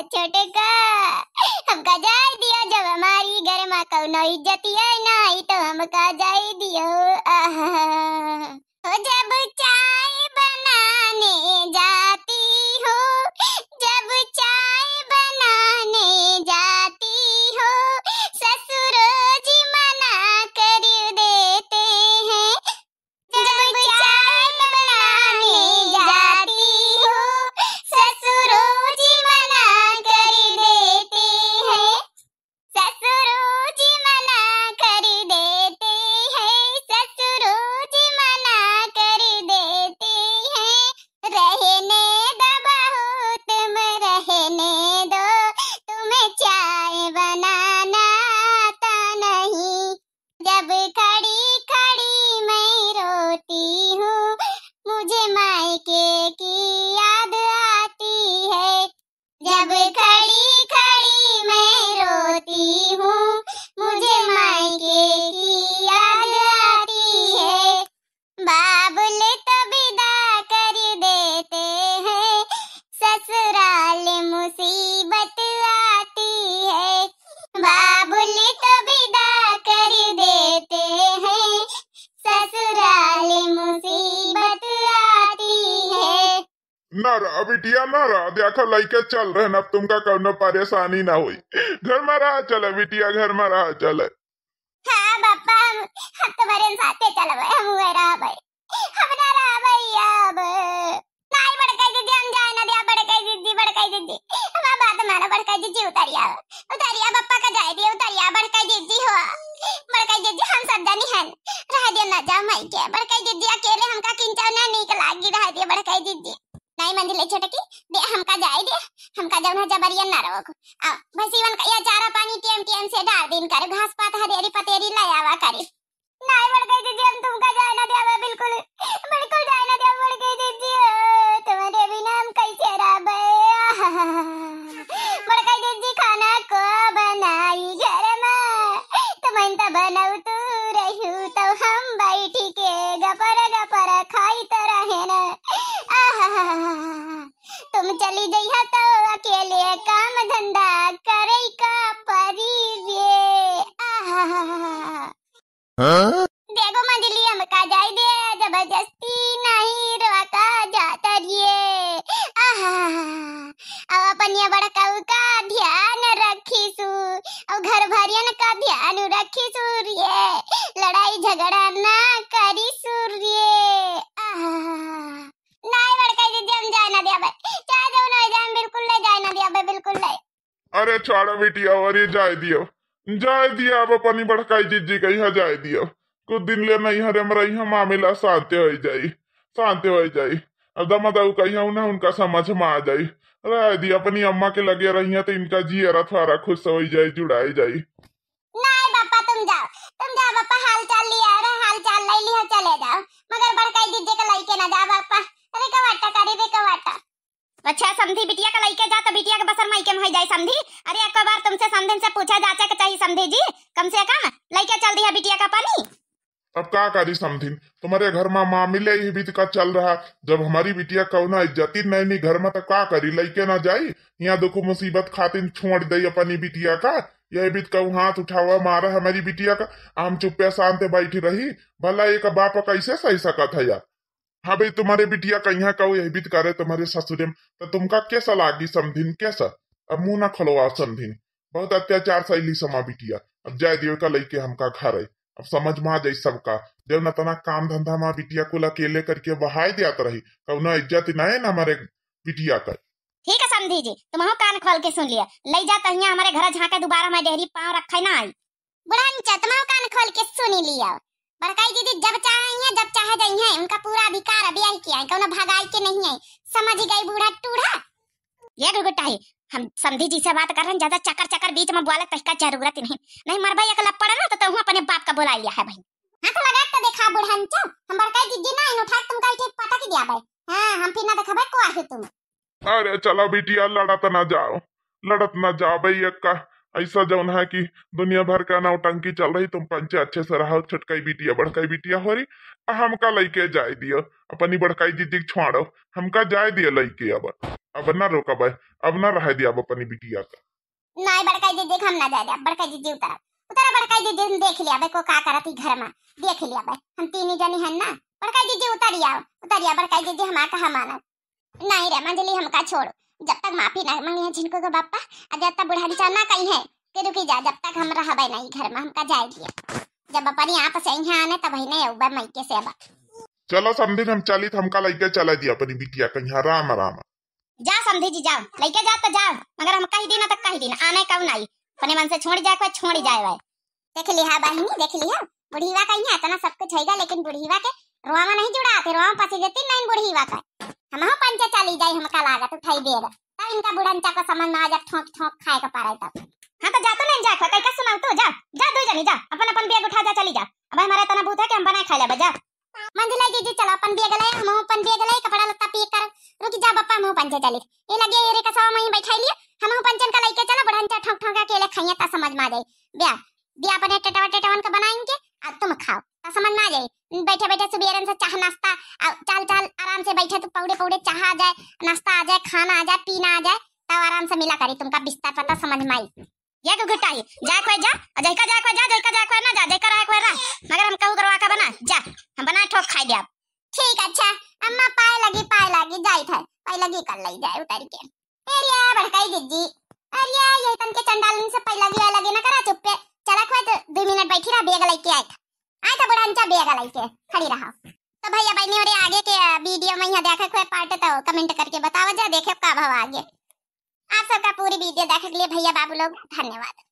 छोटे का हमका जाए दियो जब हमारी घर में कौन इज्जत है ना तो हमका जाए दियो आहा नारा बिटिया नारा देखो लड़के चल रहे अब तुमका कोनो परेशानी ना हुई घर में रहा चले बिटिया घर में रहा चले हाँ बापा हम तुम्हारे साथे चलबे हम हुए रहा भाई हम ना रहा भाई अब नहीं बड़काई दीदी हम जाए ना दिया बड़काई दीदी बड़काई दीदी हम बात मानो बड़काई दीदी उतारिया उतारिया पापा का जाए दिया उतारिया बड़काई दीदी हो बड़काई दीदी हम सब जानी हन रह दिया ना जा मई के बड़काई दीदी अकेले हमका किंचाव ना निकला गिरा दिया बड़काई दीदी नहीं मंजिले छोटकी दे हमका जाए दे हमका जौन जबरियन ना रहो आ भैसीवन का या चारा पानी टीएम टीएम से डाल दिन कर घास पात हरेरी पतेरी लायावा करी नहीं बड़ गई दीदी हम तुमका जाए ना देवे बिल्कुल बिल्कुल जाए ना देवे मड़ गई दीदी का कदी अनुरखी सूर्य लड़ाई झगड़ा ना करी सूर्य नहीं बड़का दीदी हम जाए ना दिया भाई चाहे जो ना जाए बिल्कुल नहीं जाए ना दिया भाई बिल्कुल नहीं अरे छोड़ो बिटिया ये जाए दियो जाए दिया अब अपनी बड़काई जीजी कही जाए दियो कुछ दिन ले नहीं हरे मरई यहाँ मामला शांति हो जाई शांति हो जाई दमादाऊ कहिया ना उनका समझ में आ जाई रह दी अपनी अम्मा के लगे रही है तो इनका जी अरा थारा खुश हो जाए जुड़ाई जाई नहीं अच्छा समझी बिटिया का लइके जा तो बिटिया के बसर माइके में जाई समझी अरे एक बार तुमसे समधिन से पूछा जाचा के चाहिए समझी जी कम से कम लइके चल दिया बिटिया का पानी अब का करी समथिन तुम्हारे घर में माँ मिले ही बीत का चल रहा जब हमारी बिटिया कौना इज्जती नहीं नी घर में तो का करी लड़के ना जाई यहाँ दुख मुसीबत खातिन छोड़ दई अपनी बिटिया का यह बीत कहू हाथ उठावा मारा हमारी बिटिया का आम चुप्पे शांत बैठी रही भला एक बाप कैसे सही सकत है यार हाँ भाई तुम्हारे बिटिया कहिया कहू यही बीत करे तुम्हारे ससुरे में तो तुमका कैसा लागी समझिन कैसा अब मुंह ना खोलवा समझिन बहुत अत्याचार सैली समा बिटिया अब जाए दियो का लड़के हमका खा रहे अब समझ में आ जाई सबका देव न तना काम धंधा मा बिटिया को अकेले करके बहाय दिया रही कौना इज्जत नहीं ना हमारे बिटिया का ठीक है समझी जी तुम तो कान खोल के सुन लिया ले जा तहिया तो हमारे घर झाके दोबारा मैं डेहरी पांव रखे ना आई बुढ़ान चा तुम तो कान खोल के सुन लिया बड़काई दीदी जब चाहे जब चाहे जाइए उनका पूरा अधिकार अभी आई किया है कौना भगाई के नहीं आई समझ गई बूढ़ा टूढ़ा ये गुटाई हम संधि जी से बात कर रहे हैं ज्यादा चकर चकर बीच में बोला कहीं का जरूरत नहीं नहीं मर भाई अकेला पड़ा ना तो तू तो अपने बाप का बुला लिया है भाई हां तो लगा तो देखा बुढ़न चो हम बड़का जिद्दी ना इन उठा तो तुम काई के पता के दिया भाई हां हम फिर ना देखा भाई को आही तुम अरे चलो बिटिया लड़त ना जाओ लड़त ना जा भाई अक्का ऐसा जौन है कि दुनिया भर का नौटंकी चल रही तुम पंचे अच्छे से रहो छोटकाई बिटिया बड़काई बिटिया हो रही हमका लैके जाए दियो अपनी बड़काई दीदी छोड़ो हमका जाए दियो लैके अब अब ना रोका भाई अब ना रह दिया अब अपनी बिटिया का नहीं बड़काई दीदी हम ना जाए दिया बड़काई दीदी उतर उतर बड़काई दीदी हम देख लिया भाई को का करत ही घर में देख लिया भाई हम तीन ही जनी है ना बड़काई दीदी उतर आओ बड़काई दीदी हमारा हमाना नहीं रे मंजली हमका छोड़ो जब तक माफी ना मांगे जिनको का बापा आज तक बुढ़ारी चाना कहीं है के रुकी जा जब तक हम रहा रहबे नहीं घर में हमका जाए दिए जब अपन यहाँ पर सही है आने तब ही नहीं अब मई से अब चलो संधि हम चलित हमका लेके चला दिया अपनी बिटिया कहीं आराम आराम जा संधि जी जाओ लेके जा तो जा मगर हम कहीं दिन तक तो कहीं दिन आने कब नहीं अपने मन से छोड़ जाए कोई छोड़ जाए भाई देख लिया बहनी देख लिया बुढ़ीवा कहीं है इतना सब कुछ है लेकिन बुढ़ीवा के रोआ नहीं जुड़ा थे रोवा पसी देती नहीं बुढ़ीवा का हम पंचा चली जाए हमका लागत उठाई देर तब इनका बुढ़ंचा को समझ ना आ जा ठोक ठोंक खाए का पारा तब हां तो जा तो नहीं जा खा कई का सुनाओ तो जा जा दो जनी जा अपन अपन बैग उठा जा चली जा अब हमारा तना तो भूत है कि हम बनाए खा ले जा मंजिला दीदी चलो अपन बैग ले हम अपन बैग ले कपड़ा लत्ता पी कर रुक जा बप्पा हम पंचे चली ए लगे रे का सब मई बैठा लिए हम पंचन का लेके चलो बुढ़ंचा ठोक ठोंका केले खाइए ता समझ में आ जाए ब्या दिया अपन टटवा टटवन का बनाएंगे बैठे बैठे सुबह आराम से चाह नाश्ता चल चल आराम से बैठे तो पौड़े पौड़े चाह आ जाए नाश्ता आ जाए खाना आ जाए पीना आ जाए तब आराम से मिला करी तुमका बिस्तर पता तो समझ में आई ये को तो घुटाई जा कोई जा का जा कोई जा का जा कोई ना जा जैका रहा कोई रहा मगर हम कहू करवा का बना जा हम बना ठोक खाई दे ठीक अच्छा अम्मा पाए लगी पाए लगी जाई था पाए लगी कर लई जाए उतर के एरिया भड़काई दीजी अरे ये तन के चंडालन से पहला भी अलग ना करा चुप पे चला कोई 2 तो, मिनट बैठी रहा बैग लेके आया कान का लाइक लैके खड़ी रहा तो भैया बहनी और आगे के वीडियो में यहाँ देखा कोई पार्ट तो कमेंट करके बताओ जा देखे का भाव आगे आप सबका पूरी वीडियो देखने के लिए भैया बाबू लोग धन्यवाद